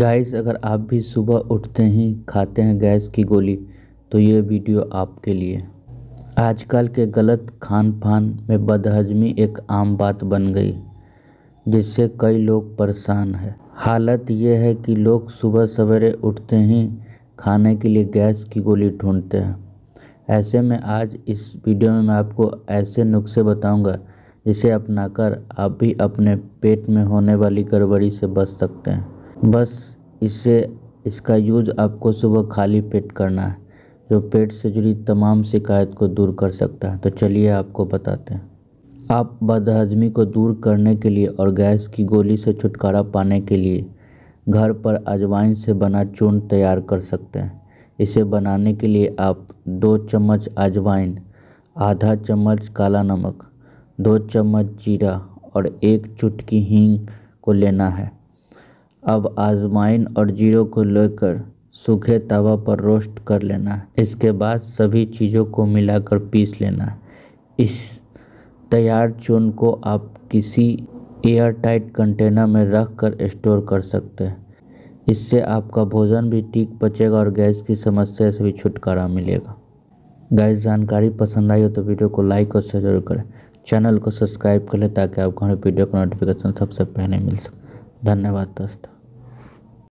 guys अगर आप भी सुबह उठते ही खाते हैं गैस की गोली तो ये वीडियो आपके लिए आजकल के गलत खान पान में बदहजमी एक आम बात बन गई जिससे कई लोग परेशान हैं हालत ये है कि लोग सुबह सवेरे उठते ही खाने के लिए गैस की गोली ढूंढते हैं ऐसे में आज इस वीडियो में मैं आपको ऐसे नुस्खे बताऊंगा जिसे अपनाकर आप भी अपने पेट में होने वाली गड़बड़ी से बच सकते हैं बस इसे इसका यूज आपको सुबह खाली पेट करना है जो पेट से जुड़ी तमाम शिकायत को दूर कर सकता है तो चलिए आपको बताते हैं आप बदहजमी को दूर करने के लिए और गैस की गोली से छुटकारा पाने के लिए घर पर अजवाइन से बना चूर्ण तैयार कर सकते हैं इसे बनाने के लिए आप दो चम्मच अजवाइन आधा चम्मच काला नमक दो चम्मच जीरा और एक चुटकी हींग को लेना है अब आजमाइन और जीरो को लेकर सूखे तवा पर रोस्ट कर लेना इसके बाद सभी चीज़ों को मिलाकर पीस लेना इस तैयार चून को आप किसी एयरटाइट कंटेनर में रख कर स्टोर कर सकते हैं इससे आपका भोजन भी ठीक पचेगा और गैस की समस्या से भी छुटकारा मिलेगा गैस जानकारी पसंद आई हो तो वीडियो को लाइक और शेयर जरूर करें चैनल को सब्सक्राइब कर लें ताकि आपको हमारे वीडियो का नोटिफिकेशन सबसे पहले मिल सके धन्यवाद दोस्तों